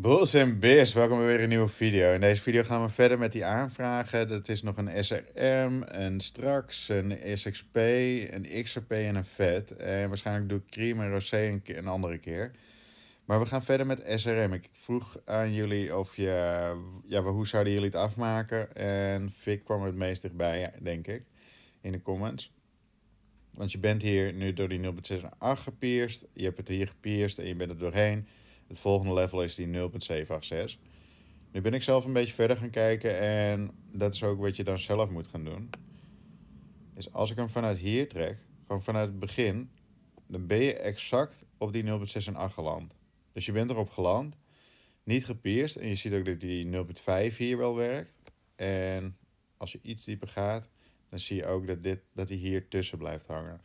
Bulls en Beers, welkom bij weer een nieuwe video. In deze video gaan we verder met die aanvragen. Dat is nog een SRM, en straks een SXP, een XRP en een VET. En waarschijnlijk doe ik Cream en Rosé een, keer, een andere keer. Maar we gaan verder met SRM. Ik vroeg aan jullie of je, ja, hoe zouden jullie het afmaken? En Vic kwam het meest dichtbij, denk ik, in de comments. Want je bent hier nu door die 0,68 gepierst. Je hebt het hier gepierst en je bent er doorheen. Het volgende level is die 0.786. Nu ben ik zelf een beetje verder gaan kijken en dat is ook wat je dan zelf moet gaan doen. Is dus als ik hem vanuit hier trek, gewoon vanuit het begin, dan ben je exact op die 0.68 en geland. Dus je bent erop geland, niet gepierst en je ziet ook dat die 0.5 hier wel werkt. En als je iets dieper gaat, dan zie je ook dat, dit, dat die hier tussen blijft hangen.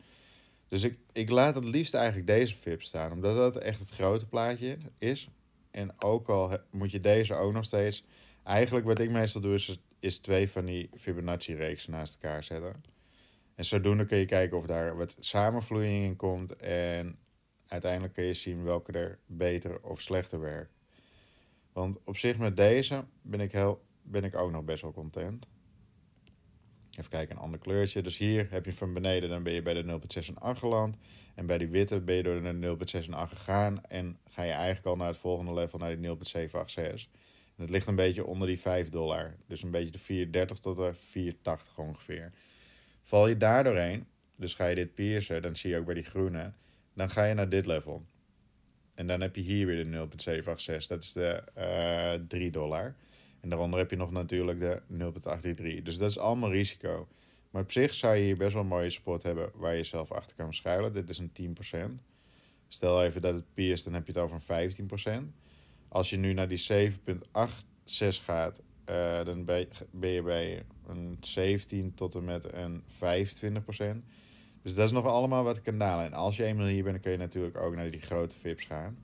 Dus ik, ik laat het liefst eigenlijk deze VIP staan, omdat dat echt het grote plaatje is. En ook al moet je deze ook nog steeds. Eigenlijk wat ik meestal doe, is, is twee van die Fibonacci-reeksen naast elkaar zetten. En zodoende kun je kijken of daar wat samenvloeiing in komt. En uiteindelijk kun je zien welke er beter of slechter werkt. Want op zich met deze ben ik, heel, ben ik ook nog best wel content. Even kijken, een ander kleurtje. Dus hier heb je van beneden, dan ben je bij de 0.6 geland. En bij die witte ben je door de 0.6 gegaan. En ga je eigenlijk al naar het volgende level, naar die 0.786. En het ligt een beetje onder die 5 dollar. Dus een beetje de 430 tot de 480 ongeveer. Val je daar doorheen, dus ga je dit piercen, dan zie je ook bij die groene. Dan ga je naar dit level. En dan heb je hier weer de 0,786. Dat is de uh, eh, 3 dollar. En daaronder heb je nog natuurlijk de 0.83. Dus dat is allemaal risico. Maar op zich zou je hier best wel een mooie sport hebben waar je zelf achter kan schuilen. Dit is een 10%. Stel even dat het pier is, dan heb je het over een 15%. Als je nu naar die 7.86 gaat, eh, dan ben je bij een 17 tot en met een 25%. Dus dat is nog allemaal wat dalen. En als je eenmaal hier bent, dan kun je natuurlijk ook naar die grote VIP's gaan.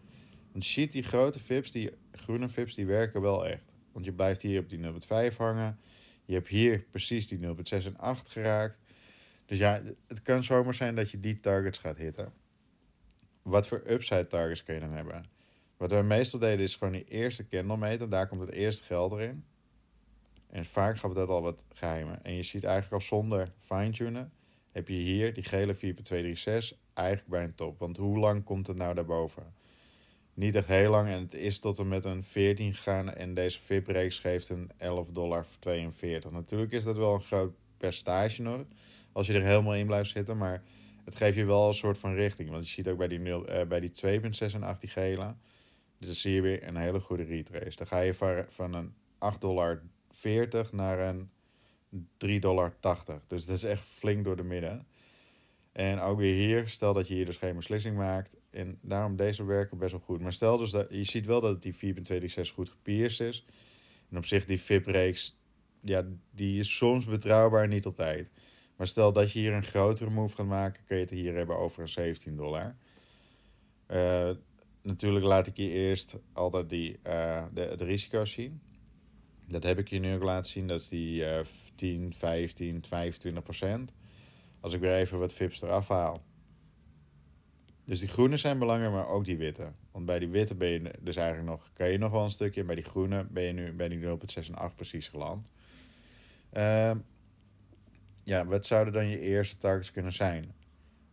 Want shit, die grote VIP's, die groene VIP's, die werken wel echt. Want je blijft hier op die 0,5 hangen. Je hebt hier precies die 0,6 en 8 geraakt. Dus ja, het kan zomaar zijn dat je die targets gaat hitten. Wat voor upside targets kun je dan hebben? Wat we meestal deden is gewoon die eerste candle meten. Daar komt het eerste geld erin. En vaak we dat al wat geheimen. En je ziet eigenlijk al zonder fine-tunen... heb je hier die gele 4.236 eigenlijk bij een top. Want hoe lang komt het nou daarboven? niet echt heel lang. En het is tot en met een 14 gegaan. En deze VIP-reeks geeft een 11,42 dollar. Natuurlijk is dat wel een groot percentage nog. Als je er helemaal in blijft zitten. Maar het geeft je wel een soort van richting. Want je ziet ook bij die, eh, bij die 2,86 gela. Dus zie je weer een hele goede retrace. Dan ga je van, van een 8,40 dollar naar een 3,80 dollar. Dus dat is echt flink door de midden. En ook weer hier, stel dat je hier dus geen beslissing maakt. En daarom deze werken best wel goed. Maar stel dus dat je ziet wel dat die 4.26 goed gepierst is. En op zich die VIP-reeks, ja, die is soms betrouwbaar, niet altijd. Maar stel dat je hier een grotere move gaat maken, kun je het hier hebben over een 17 dollar. Eh, natuurlijk laat ik je eerst altijd die, eh, de, het risico zien. Dat heb ik je nu ook laten zien, dat is die uh, 10, 15, 25 procent. Als ik weer even wat vips eraf haal. Dus die groene zijn belangrijk, maar ook die witte. Want bij die witte ben je dus eigenlijk nog, kan je nog wel een stukje. bij die groene ben je nu op het 6 en 8 precies geland. Ehm, ja, wat zouden dan je eerste targets kunnen zijn?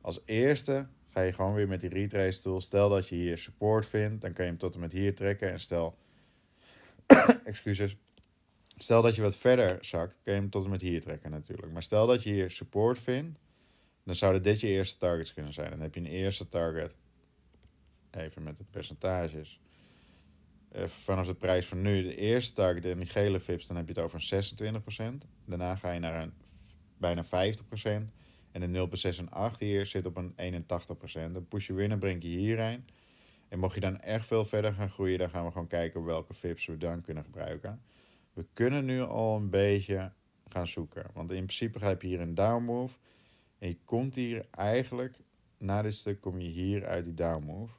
Als eerste ga je gewoon weer met die retrace tool. Stel dat je hier support vindt, dan kan je hem tot en met hier trekken. En stel, excuses, Stel dat je wat verder zak, kun je hem tot en met hier trekken natuurlijk. Maar stel dat je hier support vindt, dan zouden dit je eerste targets kunnen zijn. Dan heb je een eerste target, even met de percentages, eh, vanaf de prijs van nu. De eerste target in die gele VIP's, dan heb je het over een 26%. Daarna ga je naar een bijna 50%. En de 0,6 en 8 hier zit op een 81%. Dan push je weer, breng je hierheen. En mocht je dan echt veel verder gaan groeien, dan gaan we gewoon kijken welke VIP's we dan kunnen gebruiken we kunnen nu al een beetje gaan zoeken. Want in principe heb je hier een down move. En je komt hier eigenlijk, na dit stuk kom je hier uit die down move.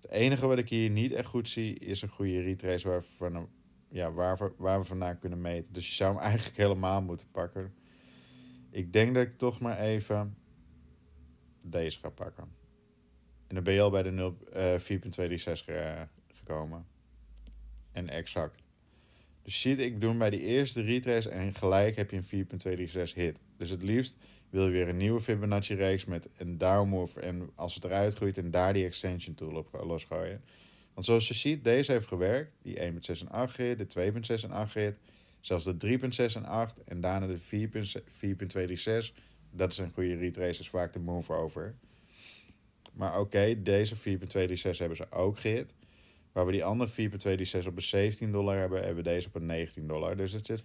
Het enige wat ik hier niet echt goed zie, is een goede retrace waar, van, ja, waar, waar we vandaan kunnen meten. Dus je zou hem eigenlijk helemaal moeten pakken. Ik denk dat ik toch maar even deze ga pakken. En dan ben je al bij de 0, uh, 4.236 gekomen. En exact zie shit ik doe bij die eerste retrace en gelijk heb je een 4.236 hit. Dus het liefst wil je weer een nieuwe Fibonacci reeks met een downmove en als het eruit groeit en daar die extension tool op losgooien. Want zoals je ziet, deze heeft gewerkt. Die 1.6 en 8 hit, de 2.6 en 8 hit, zelfs de 3.6 en 8 en daarna de 4.236. Dat is een goede retrace, is dus vaak de move over. Maar oké, deze 4.236 hebben ze ook gehit. Waar we die andere die 6 op een 17 dollar hebben, hebben we deze op een 19 dollar. Dus het zit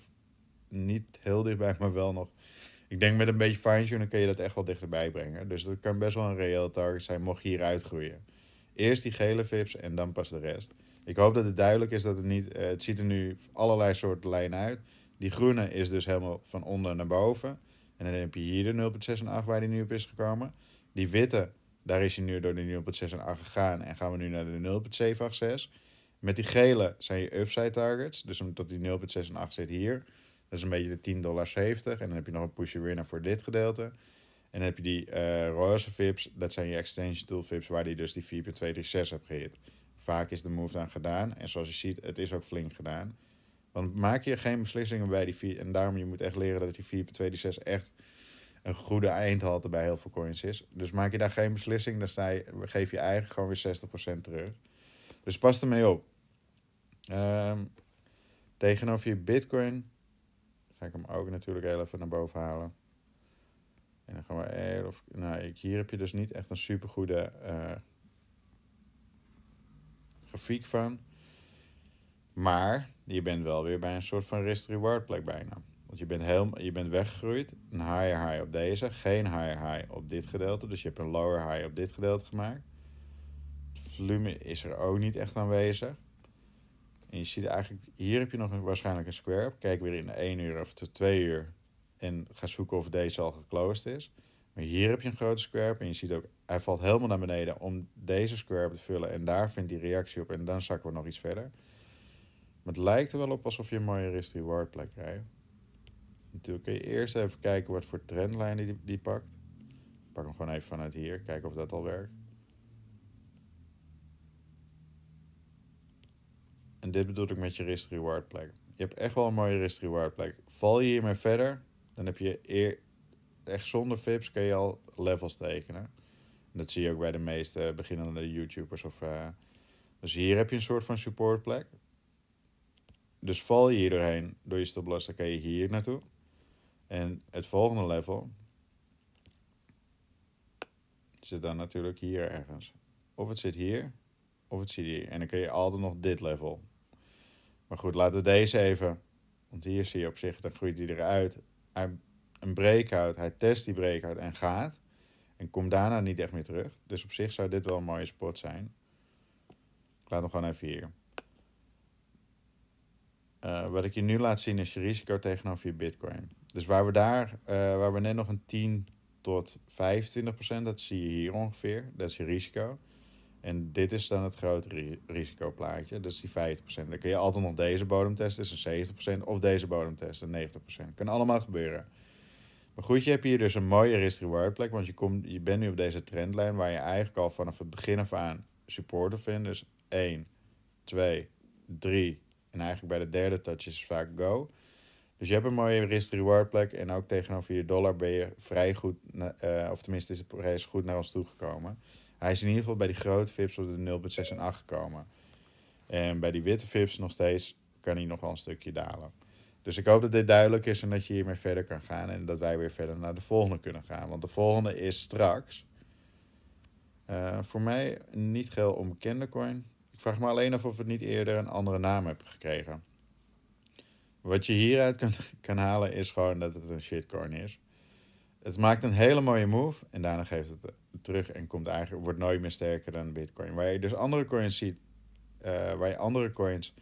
niet heel dichtbij, maar wel nog. Ik denk met een beetje fine tuning kun je dat echt wel dichterbij brengen. Dus dat kan best wel een reële target zijn, mocht je hier uitgroeien. Eerst die gele vips en dan pas de rest. Ik hoop dat het duidelijk is dat het niet... Eh, het ziet er nu allerlei soorten lijnen uit. Die groene is dus helemaal van onder naar boven. En dan heb je hier de 0.6 en 8 waar die nu op is gekomen. Die witte daar is hij nu door de 0.6 en 8 gegaan en gaan we nu naar de 0.786. Met die gele zijn je upside targets. Dus omdat die 0.6 en 8 zit hier. Dat is een beetje de 10,70 dollar. En dan heb je nog een weer naar voor dit gedeelte. En dan heb je die eh, roze vips. Dat zijn je extension tool vips waar die dus die 4.236 hebt gehit. Vaak is de move dan gedaan. En zoals je ziet, het is ook flink gedaan. Want maak je geen beslissingen bij die 4. En daarom je moet echt leren dat die 4.236 echt een goede eind er bij heel veel coins is. Dus maak je daar geen beslissing, dan sta je, geef je eigen gewoon weer 60% terug. Dus pas ermee op. Ehm, tegenover je bitcoin ga ik hem ook natuurlijk heel even naar boven halen. En dan gaan we heel of, nou, hier heb je dus niet echt een super goede eh, grafiek van. Maar je bent wel weer bij een soort van risk-reward plek bijna. Want je bent, heel, je bent weggegroeid, een higher high op deze, geen higher high op dit gedeelte. Dus je hebt een lower high op dit gedeelte gemaakt. Het volume is er ook niet echt aanwezig. En je ziet eigenlijk, hier heb je nog een, waarschijnlijk een square Kijk weer in de 1 uur of de 2 uur en ga zoeken of deze al geclosed is. Maar hier heb je een grote square en je ziet ook, hij valt helemaal naar beneden om deze square te vullen. En daar vindt die reactie op en dan zakken we nog iets verder. Maar het lijkt er wel op alsof je een mooie reward plek krijgt natuurlijk kun je eerst even kijken wat voor trendlijn die, die pakt. Ik pak hem gewoon even vanuit hier, kijken of dat al werkt. En dit bedoel ik met je risk reward plek. Je hebt echt wel een mooie risk reward plek. Val je hiermee verder, dan heb je eer, echt zonder VIPs kun je al levels tekenen. dat zie je ook bij de meeste beginnende YouTubers. Of, eh, dus hier heb je een soort van support plek. Dus val je hier doorheen door je stoploss, dan kan je hier naartoe. En het volgende level zit dan natuurlijk hier ergens. Of het zit hier, of het zit hier. En dan kun je altijd nog dit level. Maar goed, laten we deze even. Want hier zie je op zich, dan groeit hij eruit. Hij, een breakout, hij test die breakout en gaat. En komt daarna niet echt meer terug. Dus op zich zou dit wel een mooie spot zijn. Ik laat hem gewoon even hier. Eh, wat ik je nu laat zien is je risico tegenover je bitcoin dus waar we daar, eh, waar we net nog een 10 tot 25 procent, dat zie je hier ongeveer, dat is je risico. En dit is dan het grote ri risicoplaatje, dat is die 50 procent. Dan kun je altijd nog deze bodem testen, is een 70 procent, of deze bodem testen, 90 procent. Kan allemaal gebeuren. Maar goed, je hebt hier dus een mooie risk-reward plek, want je, komt, je bent nu op deze trendlijn waar je eigenlijk al vanaf het begin af aan supporter vindt. Dus 1, 2, 3 en eigenlijk bij de derde touch is vaak go. Dus je hebt een mooie risk-reward plek. En ook tegenover je dollar ben je vrij goed, eh, of tenminste is de prijs goed naar ons toegekomen. Hij is in ieder geval bij die grote VIPs op de 0,6 en 8 gekomen. En bij die witte VIPs nog steeds kan hij nog wel een stukje dalen. Dus ik hoop dat dit duidelijk is en dat je hiermee verder kan gaan. En dat wij weer verder naar de volgende kunnen gaan. Want de volgende is straks. Eh, voor mij niet geheel onbekende coin. Ik vraag me alleen af of het niet eerder een andere naam heb gekregen. Wat je hieruit kan, kan halen is gewoon dat het een shitcoin is. Het maakt een hele mooie move en daarna geeft het eh, terug en komt eigenlijk, wordt nooit meer sterker dan Bitcoin. Waar je dus andere coins ziet, eh, waar je andere coins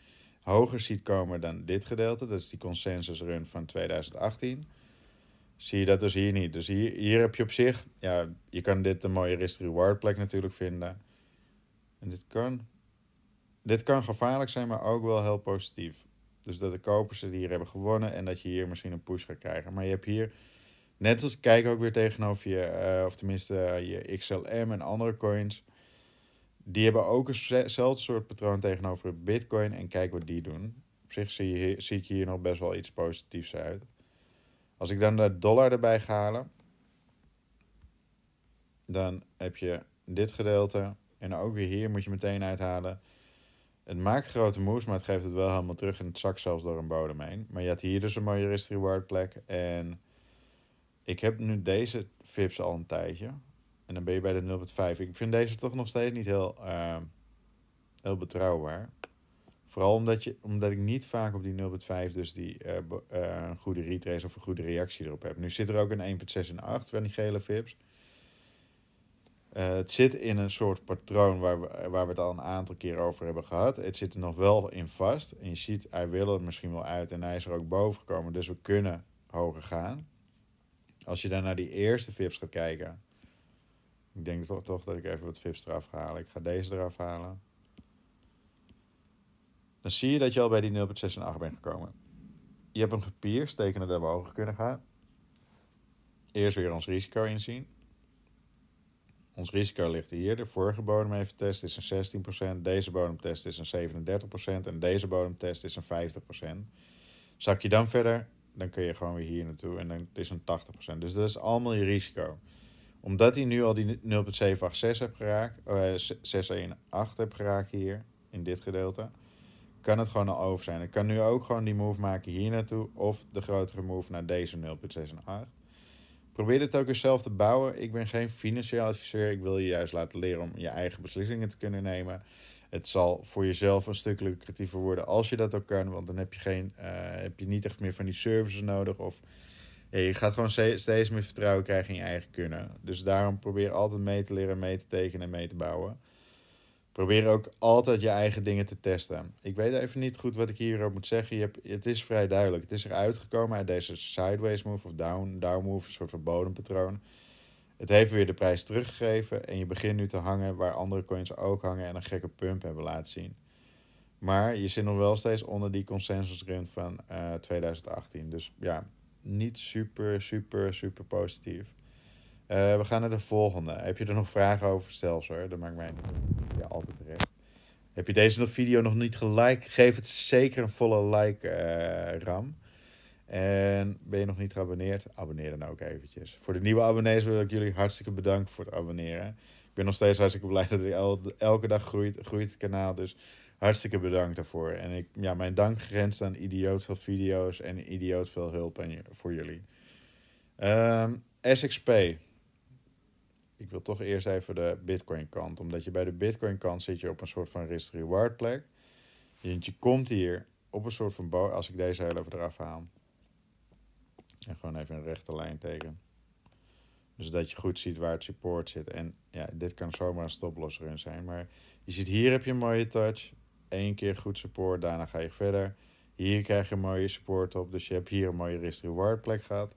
hoger ziet komen dan dit gedeelte, dat is die consensus run van 2018. Zie je dat dus hier niet. Dus hier, hier heb je op zich, ja, je kan dit een mooie risk-reward plek natuurlijk vinden. En dit kan, dit kan gevaarlijk zijn, maar ook wel heel positief. Dus dat de kopers het hier hebben gewonnen en dat je hier misschien een push gaat krijgen. Maar je hebt hier, net als kijk ook weer tegenover je, eh, of tenminste eh, je XLM en andere coins. Die hebben ook eenzelfde soort patroon tegenover Bitcoin en kijk wat die doen. Op zich zie, je, zie ik hier nog best wel iets positiefs uit. Als ik dan de dollar erbij ga halen, dan heb je dit gedeelte. En ook weer hier moet je meteen uithalen. Het maakt grote moes, maar het geeft het wel helemaal terug in het zak, zelfs door een bodem heen. Maar je had hier dus een mooie risk reward plek. En ik heb nu deze vips al een tijdje. En dan ben je bij de 0.5. Ik vind deze toch nog steeds niet heel, ehm, heel betrouwbaar. Vooral omdat, je, omdat ik niet vaak op die 0.5 dus die uh, goede retrace of een goede reactie erop heb. Nu zit er ook een 1.6 en 8 van die gele vips. Eh, het zit in een soort patroon waar we, waar we het al een aantal keer over hebben gehad. Het zit er nog wel in vast. En je ziet, hij wil er misschien wel uit en hij is er ook boven gekomen. Dus we kunnen hoger gaan. Als je dan naar die eerste vips gaat kijken. Ik denk toch, toch dat ik even wat vips eraf haal. Ik ga deze eraf halen. Dan zie je dat je al bij die 0,6 en 8 bent gekomen. Je hebt een papier, steken dat we hoger kunnen gaan. Eerst weer ons risico inzien ons risico ligt hier. De vorige bodemeventest is een 16%, deze bodemtest is een 37% en deze bodemtest is een 50%. Zak je dan verder, dan kun je gewoon weer hier naartoe en dan is een 80%. Dus dat is allemaal je risico. Omdat hij nu al die 0,786 hebt geraakt, 618 eh, hebt geraakt hier, in dit gedeelte, kan het gewoon al over zijn. Ik kan nu ook gewoon die move maken hier naartoe of de grotere move naar deze 0,68. Probeer het ook eens zelf te bouwen. Ik ben geen financieel adviseur. Ik wil je juist laten leren om je eigen beslissingen te kunnen nemen. Het zal voor jezelf een stuk lucratiever worden als je dat ook kan. Want dan heb je, geen, eh, heb je niet echt meer van die services nodig. Of je gaat gewoon steeds meer vertrouwen krijgen in je eigen kunnen. Dus daarom probeer altijd mee te leren, mee te tekenen en mee te bouwen. Probeer ook altijd je eigen dingen te testen. Ik weet even niet goed wat ik hierop moet zeggen. Je hebt, het is vrij duidelijk. Het is eruit gekomen uit deze sideways move of down, down move, een soort van bodempatroon. Het heeft weer de prijs teruggegeven en je begint nu te hangen waar andere coins ook hangen en een gekke pump hebben laten zien. Maar je zit nog wel steeds onder die consensus van 2018. Eh, dus ja, niet super, super, super positief. Eh, we gaan naar de volgende. Heb je er nog vragen over? Stel ze hoor, dat maakt mij niet. Ja, altijd terecht. Heb je deze video nog niet geliked? Geef het zeker een volle like, eh, Ram. En ben je nog niet geabonneerd? Abonneer dan ook eventjes. Voor de nieuwe abonnees wil ik jullie hartstikke bedanken voor het abonneren. Ik ben nog steeds hartstikke blij dat ik elke dag groeit, groeit het kanaal. Dus hartstikke bedankt daarvoor. En ik, ja, mijn dank grenst aan idioot veel video's en idioot veel hulp en, voor jullie. Ehm, SXP ik wil toch eerst even de Bitcoin kant. Omdat je bij de Bitcoin kant zit je op een soort van risk-reward plek. Je komt hier op een soort van Als ik deze heel even eraf haal. En gewoon even een rechte lijn teken. Dus dat je goed ziet waar het support zit. En ja, dit kan zomaar een stoploss run zijn. Maar je ziet hier heb je een mooie touch. Eén keer goed support, daarna ga je verder. Hier krijg je een mooie support op. Dus je hebt hier een mooie risk-reward plek gehad.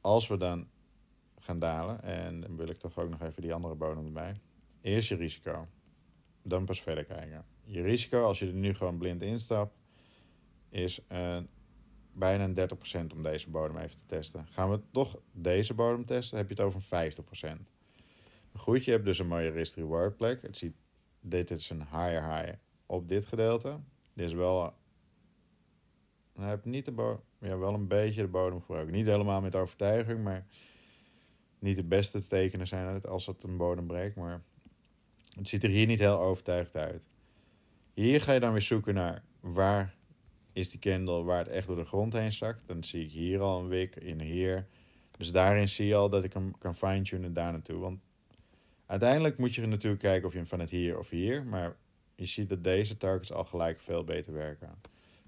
Als we dan gaan dalen. En dan wil ik toch ook nog even die andere bodem erbij. Eerst je risico. Dan pas verder kijken. Je risico, als je er nu gewoon blind instapt, is een, bijna 30% om deze bodem even te testen. Gaan we toch deze bodem testen, heb je het over een 50%. Goed, je hebt dus een mooie risk-reward plek. Het ziet, dit is een higher high op dit gedeelte. Dit is wel nou, heb niet de bodem, ja, wel een beetje de bodem gebruikt. Niet helemaal met overtuiging, maar niet de beste tekenen zijn als het een bodem breekt, maar het ziet er hier niet heel overtuigd uit. Hier ga je dan weer zoeken naar waar is die candle waar het echt door de grond heen zakt. Dan zie ik hier al een wik, in hier. Dus daarin zie je al dat ik hem kan fine-tunen daar naartoe. Want uiteindelijk moet je natuurlijk kijken of je hem van het hier of hier. Maar je ziet dat deze targets al gelijk veel beter werken.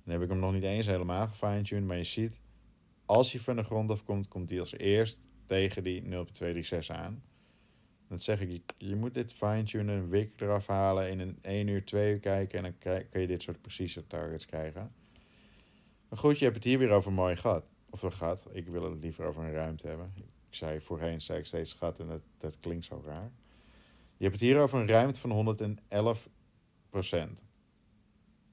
Dan heb ik hem nog niet eens helemaal gefine-tuned. Maar je ziet, als hij van de grond afkomt, komt hij als eerst tegen die 0.236 aan. Dat zeg ik, je moet dit fine-tunen, een wik eraf halen, in een 1 uur 2 uur kijken en dan kun je dit soort precieze targets krijgen. Maar goed, je hebt het hier weer over mooi gat. Of een gat, ik wil het liever over een ruimte hebben. Ik zei voorheen zei ik steeds gat en dat, dat klinkt zo raar. Je hebt het hier over een ruimte van 111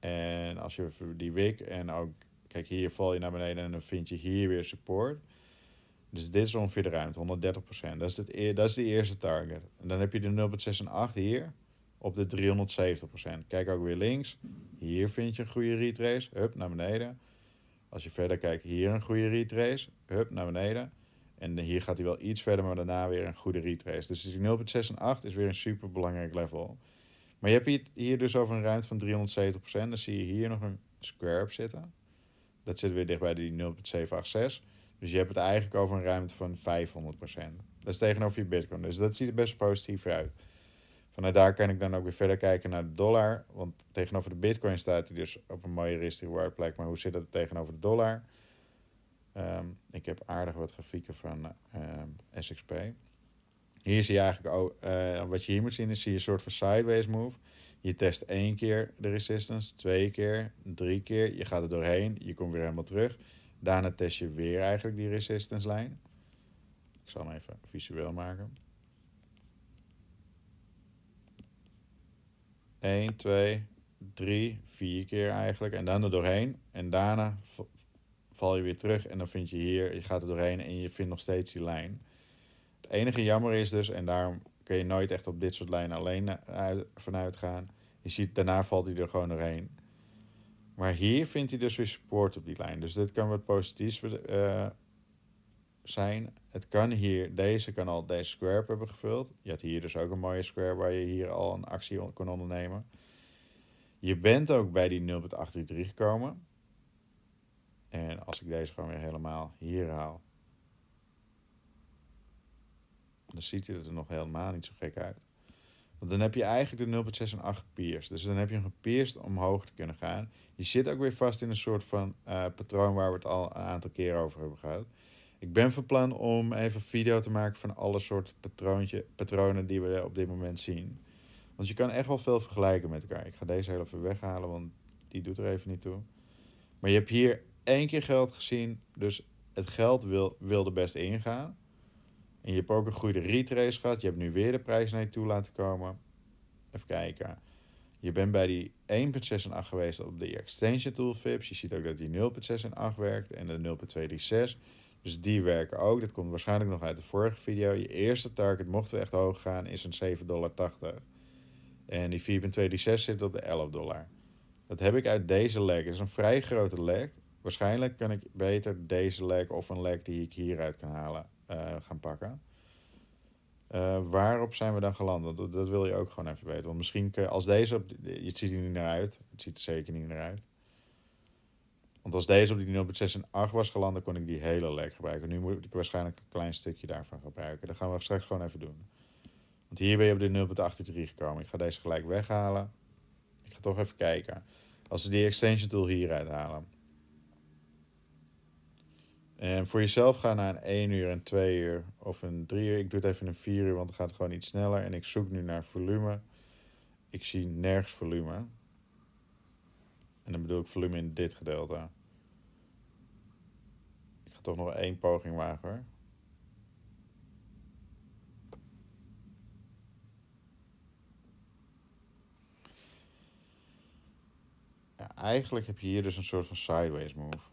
En als je die wik en ook, kijk hier val je naar beneden en dan vind je hier weer support. Dus dit is ongeveer de ruimte, 130%. Dat is, het, dat is de eerste target. En dan heb je de 0,68 hier op de 370%. Kijk ook weer links. Hier vind je een goede retrace. Hup, naar beneden. Als je verder kijkt, hier een goede retrace. Hup, naar beneden. En hier gaat hij wel iets verder, maar daarna weer een goede retrace. Dus die 0,68 is weer een super belangrijk level. Maar je hebt hier dus over een ruimte van 370%. Dan zie je hier nog een square op zitten. Dat zit weer dicht bij die 0,786. Dus je hebt het eigenlijk over een ruimte van 500%. Dat is tegenover je bitcoin. Dus dat ziet er best positief uit. Vanuit daar kan ik dan ook weer verder kijken naar de dollar. Want tegenover de bitcoin staat hij dus op een mooie risk reward plek. Maar hoe zit dat tegenover de dollar? Ehm, ik heb aardig wat grafieken van eh, SXP. Hier zie je eigenlijk ook, eh, wat je hier moet zien is, zie je een soort van sideways move. Je test één keer de resistance, twee keer, drie keer. Je gaat er doorheen, je komt weer helemaal terug. Daarna test je weer eigenlijk die resistance lijn. Ik zal hem even visueel maken. 1, 2, 3, 4 keer eigenlijk. En dan er doorheen. En daarna val je weer terug en dan vind je hier, je gaat er doorheen en je vindt nog steeds die lijn. Het enige jammer is dus, en daarom kun je nooit echt op dit soort lijnen alleen eh, vanuit gaan. Je ziet, daarna valt hij er gewoon doorheen. Maar hier vindt hij dus weer support op die lijn. Dus dit kan wat positiefs eh, zijn. Het kan hier, deze kan al deze square hebben gevuld. Je had hier dus ook een mooie square waar je hier al een actie on kon ondernemen. Je bent ook bij die 0,83 gekomen. En als ik deze gewoon weer helemaal hier haal. Dan ziet hij er nog helemaal niet zo gek uit dan heb je eigenlijk de 0,6 en 8 gepierst. Dus dan heb je hem gepierst om hoog te kunnen gaan. Je zit ook weer vast in een soort van eh, patroon waar we het al een aantal keer over hebben gehad. Ik ben van plan om even video te maken van alle soorten patronen die we op dit moment zien. Want je kan echt wel veel vergelijken met elkaar. Ik ga deze heel even weghalen, want die doet er even niet toe. Maar je hebt hier één keer geld gezien, dus het geld wil, wil er best ingaan. En je hebt ook een goede retrace gehad. Je hebt nu weer de prijs naar je toe laten komen. Even kijken. Je bent bij die 1,68 geweest op de extension toolfips. Je ziet ook dat die 0.6 en 8 werkt en de 0.236. Dus die werken ook. Dat komt waarschijnlijk nog uit de vorige video. Je eerste target, mochten we echt hoog gaan, is een 7,80 dollar. En die 4.236 zit op de 11 dollar. Dat heb ik uit deze leg. Het is een vrij grote leg. Waarschijnlijk kan ik beter deze leg of een leg die ik hieruit kan halen eh, gaan pakken. Eh, waarop zijn we dan geland? Dat, dat wil je ook gewoon even weten. Want misschien als deze, op, het ziet er niet naar uit. Het ziet er zeker niet naar uit. Want als deze op die 0.68 en was geland, dan kon ik die hele lek gebruiken. Nu moet ik waarschijnlijk een klein stukje daarvan gebruiken. Dat gaan we straks gewoon even doen. Want hier ben je op de 0.83 gekomen. Ik ga deze gelijk weghalen. Ik ga toch even kijken. Als we die extension tool hier uithalen. En voor jezelf ga naar een 1 uur, een 2 uur of een 3 uur. Ik doe het even een 4 uur, want het gaat gewoon iets sneller. En ik zoek nu naar volume. Ik zie nergens volume. En dan bedoel ik volume in dit gedeelte. Ik ga toch nog één poging wagen hoor. Ja, eigenlijk heb je hier dus een soort van sideways move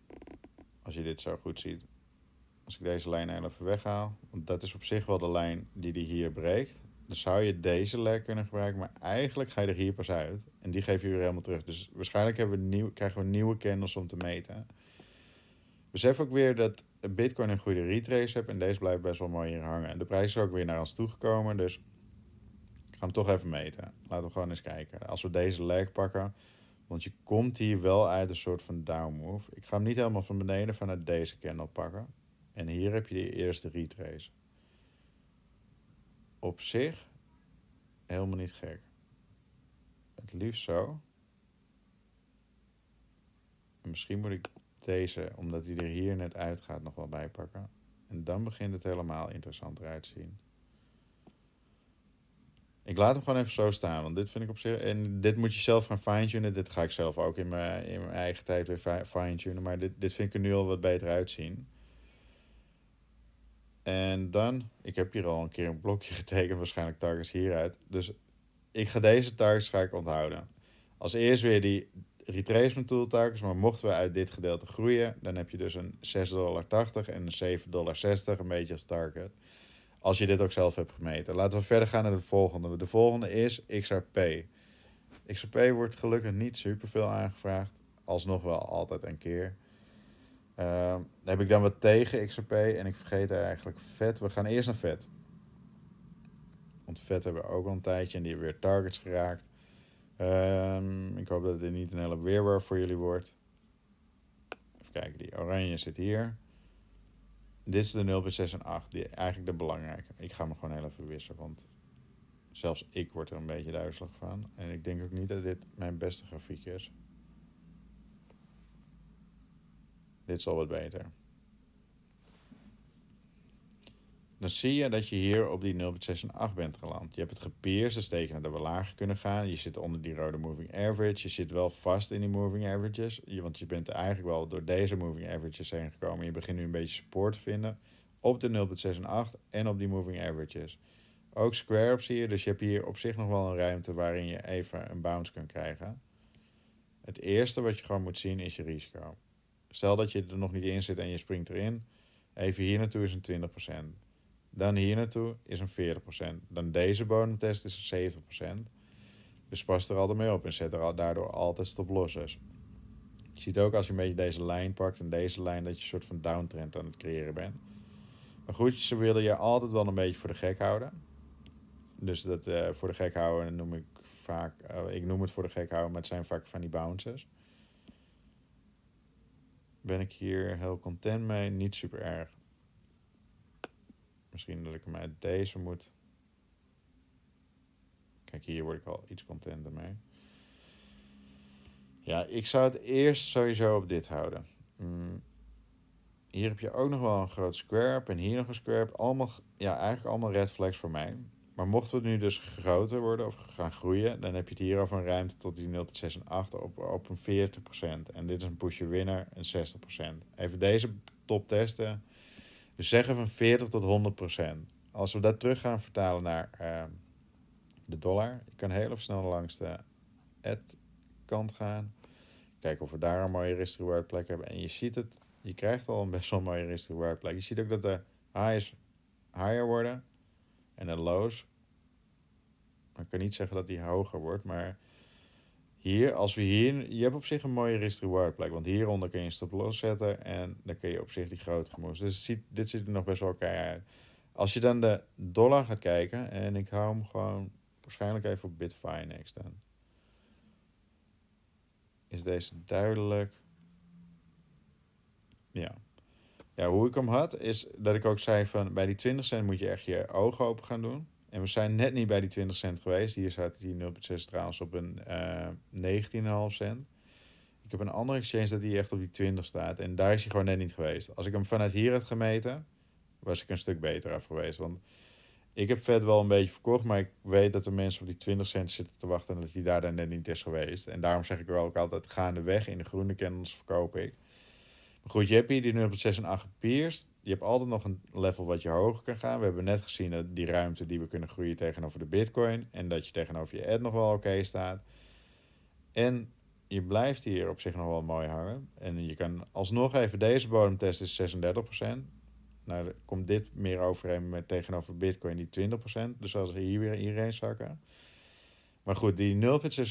als je dit zo goed ziet, als ik deze lijn even weghaal, want dat is op zich wel de lijn die die hier breekt. Dan zou je deze lijn kunnen gebruiken, maar eigenlijk ga je er hier pas uit. En die geef je weer helemaal terug. Dus waarschijnlijk hebben we nieuw, krijgen we nieuwe candles om te meten. Besef ook weer dat Bitcoin een goede retrace hebt en deze blijft best wel mooi hier hangen. En de prijs is ook weer naar ons toegekomen, dus ik ga hem toch even meten. Laten we gewoon eens kijken. Als we deze leg pakken, want je komt hier wel uit een soort van down move. Ik ga hem niet helemaal van beneden vanuit deze candle pakken. En hier heb je de eerste retrace. Op zich helemaal niet gek. Het liefst zo. misschien moet ik deze, omdat hij er hier net uit gaat, nog wel bij pakken. En dan begint het helemaal interessant eruit te zien. Ik laat hem gewoon even zo staan, want dit vind ik op zich... En dit moet je zelf gaan fine-tunen. Dit ga ik zelf ook in mijn, in mijn eigen tijd weer fine-tunen. Maar dit, dit vind ik er nu al wat beter uitzien. En dan, ik heb hier al een keer een blokje getekend, waarschijnlijk targets hieruit. Dus ik ga deze targets ga ik onthouden. Als eerst weer die retracement tool targets, maar mochten we uit dit gedeelte groeien, dan heb je dus een 6,80 en een 7,60 een beetje als target. Als je dit ook zelf hebt gemeten. Laten we verder gaan naar de volgende. De volgende is XRP. XRP wordt gelukkig niet superveel aangevraagd. Alsnog wel altijd een keer. Ehm, heb ik dan wat tegen XRP en ik vergeet er eigenlijk vet. We gaan eerst naar vet. Want vet hebben we ook al een tijdje en die hebben weer targets geraakt. Ehm, ik hoop dat dit niet een hele weerwar voor jullie wordt. Even kijken, die oranje zit hier. Dit is de 6 en 8, die, eigenlijk de belangrijke. Ik ga me gewoon heel even wissen, want zelfs ik word er een beetje duizelig van. En ik denk ook niet dat dit mijn beste grafiek is. Dit is al wat beter. dan zie je dat je hier op die 0,6 en 8 bent geland. Je hebt het Dus dat steken dat we lager kunnen gaan. Je zit onder die rode moving average. Je zit wel vast in die moving averages. Want je bent eigenlijk wel door deze moving averages heen gekomen. Je begint nu een beetje support te vinden op de 0,6 en 8 en op die moving averages. Ook square op zie je, dus je hebt hier op zich nog wel een ruimte waarin je even een bounce kunt krijgen. Het eerste wat je gewoon moet zien is je risico. Stel dat je er nog niet in zit en je springt erin. Even hier naartoe is een 20%. Dan hier naartoe is een 40%. Dan deze bodemtest is een 70%. Dus past er altijd mee op en zet er daardoor altijd stoplossers. Je ziet ook als je een beetje deze lijn pakt en deze lijn dat je een soort van downtrend aan het creëren bent. Maar goed, ze willen je altijd wel een beetje voor de gek houden. Dus dat eh, voor de gek houden noem ik vaak, eh, ik noem het voor de gek houden, maar het zijn vaak van die bounces. Ben ik hier heel content mee, niet super erg misschien dat ik hem uit deze moet. Kijk, hier word ik al iets contenter mee. Ja, ik zou het eerst sowieso op dit houden. Mm. Hier heb je ook nog wel een groot square en hier nog een square Allemaal, ja, eigenlijk allemaal red flags voor mij. Maar mochten we nu dus groter worden of gaan groeien, dan heb je het hier over een ruimte tot die 0 op, op een 40%. En dit is een pusher winner, een 60%. Even deze top testen. Dus zeggen van 40 tot 100 procent. Als we dat terug gaan vertalen naar ehm, de dollar. Je kan heel of snel langs de ad kant gaan. Kijken of we daar een mooie risk reward plek hebben. En je ziet het, je krijgt al een best wel mooie risk reward plek. Je ziet ook dat de highs higher worden en de lows. Ik kan niet zeggen dat die hoger wordt, maar hier, als we hier, je hebt op zich een mooie risk reward plek, want hieronder kun je een stop loss zetten en dan kun je op zich die grote moves. Dus ziet, dit ziet er nog best wel oké uit. Als je dan de dollar gaat kijken, en ik hou hem gewoon waarschijnlijk even op Bitfinex dan. Is deze duidelijk? Ja. Ja, hoe ik hem had, is dat ik ook zei van bij die 20 cent moet je echt je ogen open gaan doen. En we zijn net niet bij die 20 cent geweest. Hier staat die 0,6 trouwens op een uh, eh, 19,5 cent. Ik heb een andere exchange dat die echt op die 20 staat. En daar is hij gewoon net niet geweest. Als ik hem vanuit hier had gemeten, was ik een stuk beter af geweest. Want ik heb vet wel een beetje verkocht, maar ik weet dat de mensen op die 20 cent zitten te wachten en dat hij daar dan net niet is geweest. En daarom zeg ik wel ook altijd gaandeweg in de groene candles verkoop ik goed, je hebt hier die nummer 6 en 8 gepierst. Je hebt altijd nog een level wat je hoger kan gaan. We hebben net gezien dat die ruimte die we kunnen groeien tegenover de bitcoin. En dat je tegenover je ad nog wel oké staat. En je blijft hier op zich nog wel mooi hangen. En je kan alsnog even deze bodemtest is 36%. Nou, komt dit meer overeen met tegenover bitcoin die 20%. Dus als we hier weer hierheen zakken. Maar goed, die 0,6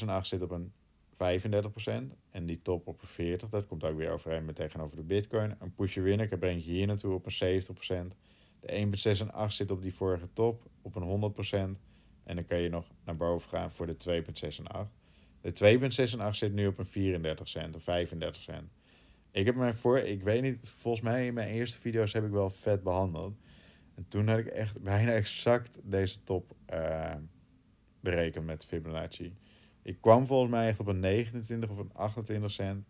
en 8 zit op een 35%. En die top op een 40, dat komt ook weer overeen met tegenover de bitcoin. Een pushje Ik breng je hier naartoe op een 70%. De 1.6 en 8 zit op die vorige top op een 100%. En dan kan je nog naar boven gaan voor de 2,6 en 8. De 2,6 en 8 zit nu op een 34 cent of 35 cent. Ik heb mij voor, ik weet niet, volgens mij in mijn eerste video's heb ik wel vet behandeld. En toen had ik echt bijna exact deze top uh, berekend met Fibonacci. Ik kwam volgens mij echt op een 29 of een 28 cent.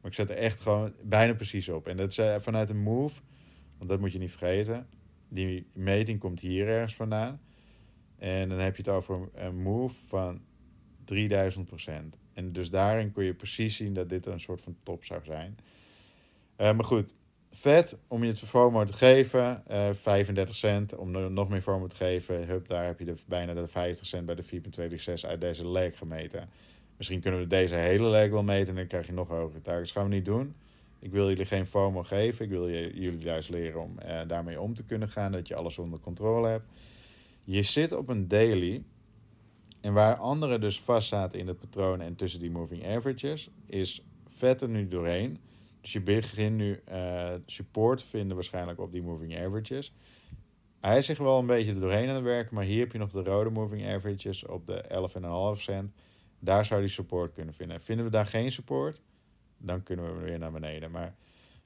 Maar ik zet er echt gewoon bijna precies op. En dat is eh, vanuit een move, want dat moet je niet vergeten. Die meting komt hier ergens vandaan. En dan heb je het over een move van 3000 procent. En dus daarin kun je precies zien dat dit een soort van top zou zijn. Eh, maar goed, vet om je het FOMO te geven. 35 eh, cent om er nog meer FOMO te geven. Hup, daar heb je de, bijna de 50 cent bij de 4,26 uit deze leg gemeten. Misschien kunnen we deze hele leg wel meten en dan krijg je nog hogere targets. Dat gaan we niet doen. Ik wil jullie geen FOMO geven. Ik wil jullie juist leren om eh, daarmee om te kunnen gaan. Dat je alles onder controle hebt. Je zit op een daily. En waar anderen dus vast zaten in het patroon en tussen die moving averages, is vet er nu doorheen. Dus je begint nu uh, support vinden waarschijnlijk op die moving averages. Hij is zich wel een beetje er doorheen aan het werken, maar hier heb je nog de rode moving averages op de 11,5 cent. Daar zou die support kunnen vinden. Vinden we daar geen support, dan kunnen we weer naar beneden. Maar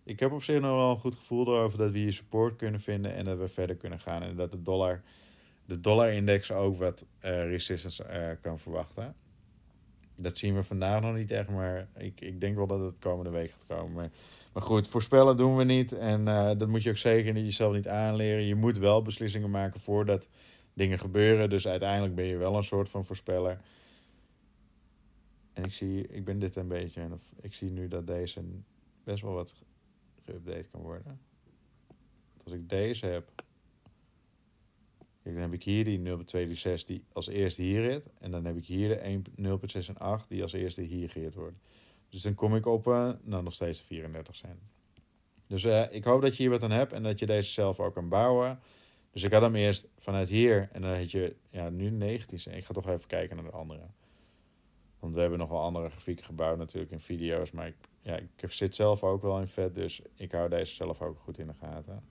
ik heb op zich nog wel een goed gevoel erover dat we hier support kunnen vinden en dat we verder kunnen gaan. En dat de dollar, de dollar index ook wat uh, resistance eh, kan verwachten dat zien we vandaag nog niet echt, maar ik, ik denk wel dat het komende week gaat komen. Maar, maar goed, voorspellen doen we niet. En eh, dat moet je ook zeker jezelf niet aanleren. Je moet wel beslissingen maken voordat dingen gebeuren. Dus uiteindelijk ben je wel een soort van voorspeller. En ik zie, ik ben dit een beetje. En ik zie nu dat deze best wel wat geüpdate kan worden. Als ik deze heb dan heb ik hier die 026 die als eerste hier rit. En dan heb ik hier de 1.068 die als eerste hier geëerd wordt. Dus dan kom ik op eh, nou, nog steeds 34 cent. Dus eh, ik hoop dat je hier wat aan hebt en dat je deze zelf ook kan bouwen. Dus ik had hem eerst vanuit hier en dan heb je ja, nu 19 cent. Ik ga toch even kijken naar de andere. Want we hebben nog wel andere grafieken gebouwd natuurlijk in video's. Maar ik, ja, ik zit zelf ook wel in vet, dus ik hou deze zelf ook goed in de gaten.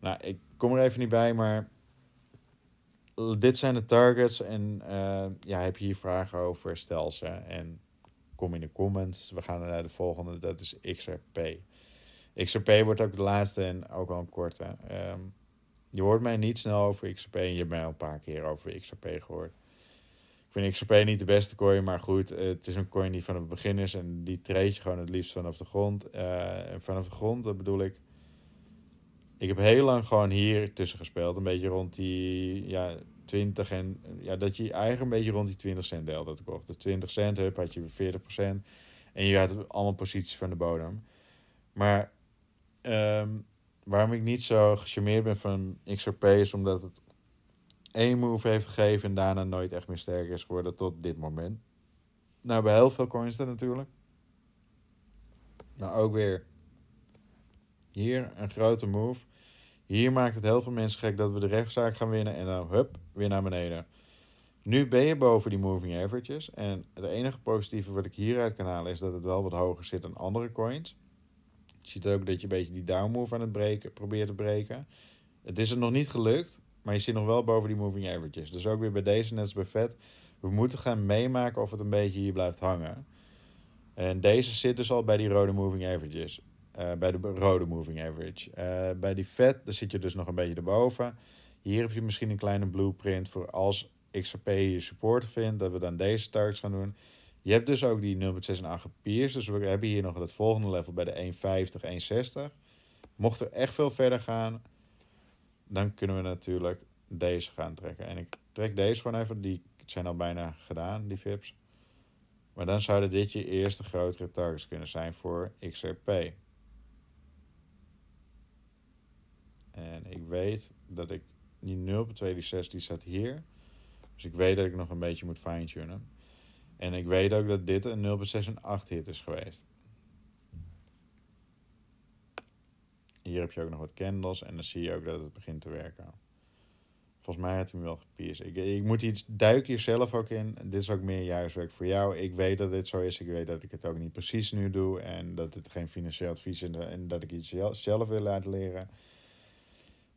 Nou, ik kom er even niet bij, maar dit zijn de targets. En eh, ja, heb je hier vragen over, stel ze. En kom in de comments. We gaan naar de volgende, dat is XRP. XRP wordt ook de laatste en ook al een korte. Ehm, je hoort mij niet snel over XRP en je hebt mij al een paar keer over XRP gehoord. Ik vind XRP niet de beste coin, maar goed, het is een coin die van het begin is en die treed je gewoon het liefst vanaf de grond. Eh, en vanaf de grond, dat bedoel ik ik heb heel lang gewoon hier tussen gespeeld. Een beetje rond die ja, 20 en ja, dat je eigenlijk een beetje rond die 20 cent dat kocht. De 20 cent hub had je 40 En je had allemaal posities van de bodem. Maar ehm, waarom ik niet zo gecharmeerd ben van XRP is omdat het één move heeft gegeven en daarna nooit echt meer sterker is geworden tot dit moment. Nou, bij heel veel coins er natuurlijk. Nou ook weer hier een grote move. Hier maakt het heel veel mensen gek dat we de rechtszaak gaan winnen. En dan hup, weer naar beneden. Nu ben je boven die moving averages. En het enige positieve wat ik hieruit kan halen is dat het wel wat hoger zit dan andere coins. Je ziet ook dat je een beetje die down move aan het breken, probeert te breken. Het is er nog niet gelukt, maar je zit nog wel boven die moving averages. Dus ook weer bij deze, net als bij vet, we moeten gaan meemaken of het een beetje hier blijft hangen. En deze zit dus al bij die rode moving averages. Eh, bij de rode moving average. Eh, bij die vet, daar zit je dus nog een beetje erboven. Hier heb je misschien een kleine blueprint voor als XRP je support vindt, dat we dan deze targets gaan doen. Je hebt dus ook die 0.6 en 8 peers, dus we hebben hier nog het volgende level bij de 1.50, 1.60. Mocht er echt veel verder gaan, dan kunnen we natuurlijk deze gaan trekken. En ik trek deze gewoon even, die zijn al bijna gedaan, die VIPs. Maar dan zouden dit je eerste grotere targets kunnen zijn voor XRP. En ik weet dat ik die 0.2 zat 6 die staat hier. Dus ik weet dat ik nog een beetje moet fine-tunen. En ik weet ook dat dit een 0,6 en 8 hit is geweest. Hier heb je ook nog wat candles en dan zie je ook dat het begint te werken. Volgens mij had hij me wel gepierst. Ik, moet iets, duik hier zelf ook in. Dit is ook meer juist werk voor jou. Ik weet dat dit zo is. Ik weet dat ik het ook niet precies nu doe. En dat het geen financieel advies is en dat ik iets zelf wil laten leren.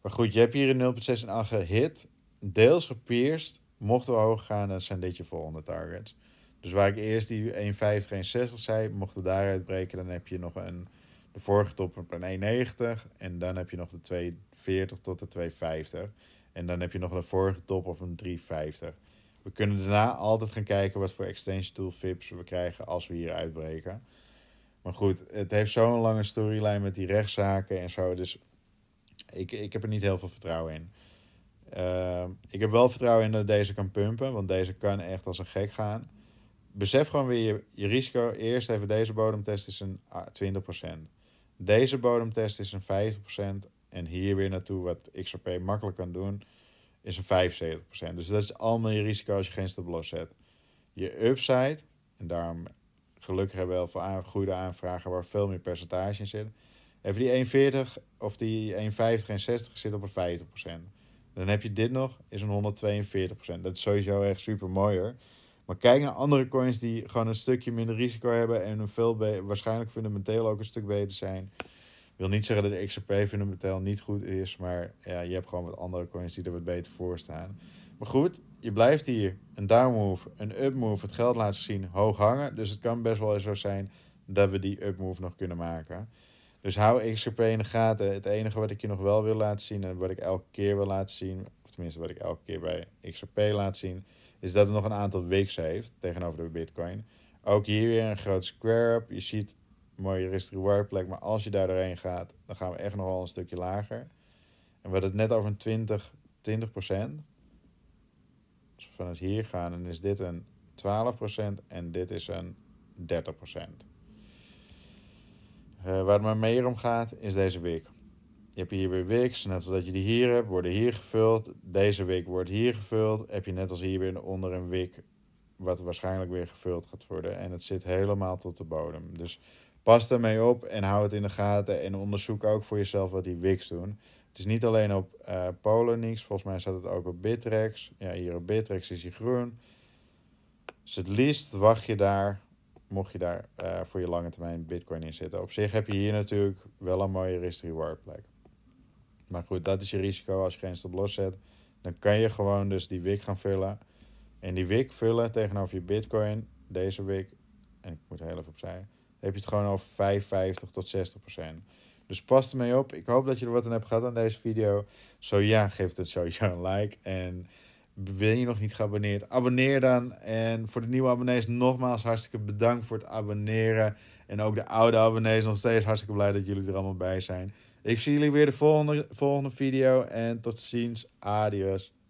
Maar goed, je hebt hier een 0.6 en 8 gehit. Deels gepierst. Mochten we hoog gaan, dan zijn dit je volgende targets. Dus waar ik eerst die 1,50, 1,60 zei, mochten we daaruit breken, dan heb je nog een, de vorige top op een 1,90. En dan heb je nog de 2,40 tot de 2,50. En dan heb je nog de vorige top op een 3,50. We kunnen daarna altijd gaan kijken wat voor extension tool we krijgen als we hier uitbreken. Maar goed, het heeft zo'n lange storyline met die rechtszaken en zo. Dus ik, ik heb er niet heel veel vertrouwen in. Ehm, ik heb wel vertrouwen in dat deze kan pumpen, want deze kan echt als een gek gaan. Besef gewoon weer je, risico. Eerst even deze bodemtest is een 20%. Ah, deze bodemtest is een 50%. En hier weer naartoe, wat XRP makkelijk kan doen, is een 75%. Dus dat is allemaal je risico als je geen stop zet. Je upside, en daarom gelukkig hebben we wel veel goede aanvragen waar veel meer percentage in zit Even die 1,40 of die 1,50 en 60 zit op een 50%. Dan heb je dit nog, is een 142%. Dat is sowieso echt super mooi hoor. Maar kijk naar andere coins die gewoon een stukje minder risico hebben en een veel waarschijnlijk fundamenteel ook een stuk beter zijn. Ik wil niet zeggen dat de XRP fundamenteel niet goed is, maar ja, je hebt gewoon wat andere coins die er wat beter voor staan. Maar goed, je blijft hier een down move, een up move, het geld laten zien, hoog hangen. Dus het kan best wel zo zijn dat we die up move nog kunnen maken. Dus hou XRP in de gaten. Het enige wat ik je nog wel wil laten zien en wat ik elke keer wil laten zien, of tenminste wat ik elke keer bij XRP laat zien, is dat het nog een aantal wicks heeft tegenover de Bitcoin. Ook hier weer een groot square-up. Je ziet mooie risk reward plek, maar als je daar doorheen gaat, dan gaan we echt nogal een stukje lager. En we hadden het net over een 20, 20 procent. Als we vanuit hier gaan, dan is dit een 12 en dit is een 30 procent. Eh, waar het maar meer om gaat, is deze week. Je hebt hier weer wiks, net als dat je die hier hebt, worden hier gevuld. Deze week wordt hier gevuld. Heb je net als hier weer onder een wik, wat waarschijnlijk weer gevuld gaat worden. En het zit helemaal tot de bodem. Dus pas daarmee op en hou het in de gaten. En onderzoek ook voor jezelf wat die wiks doen. Het is niet alleen op uh, eh, Polonix, volgens mij staat het ook op Bittrex. Ja, hier op Bittrex is hij groen. Dus het liefst wacht je daar mocht je daar eh, voor je lange termijn bitcoin in zitten. Op zich heb je hier natuurlijk wel een mooie risk-reward plek. Maar goed, dat is je risico als je geen stop los zet. Dan kan je gewoon dus die wik gaan vullen. En die Wik vullen tegenover je bitcoin, deze week. en ik moet heel even opzij, heb je het gewoon over 55 tot 60 procent. Dus pas ermee op. Ik hoop dat je er wat aan hebt gehad aan deze video. Zo ja, geef het sowieso een like. En ben je nog niet geabonneerd? Abonneer dan. En voor de nieuwe abonnees nogmaals hartstikke bedankt voor het abonneren. En ook de oude abonnees nog steeds hartstikke blij dat jullie er allemaal bij zijn. Ik zie jullie weer de volgende, volgende video. En tot ziens. Adios.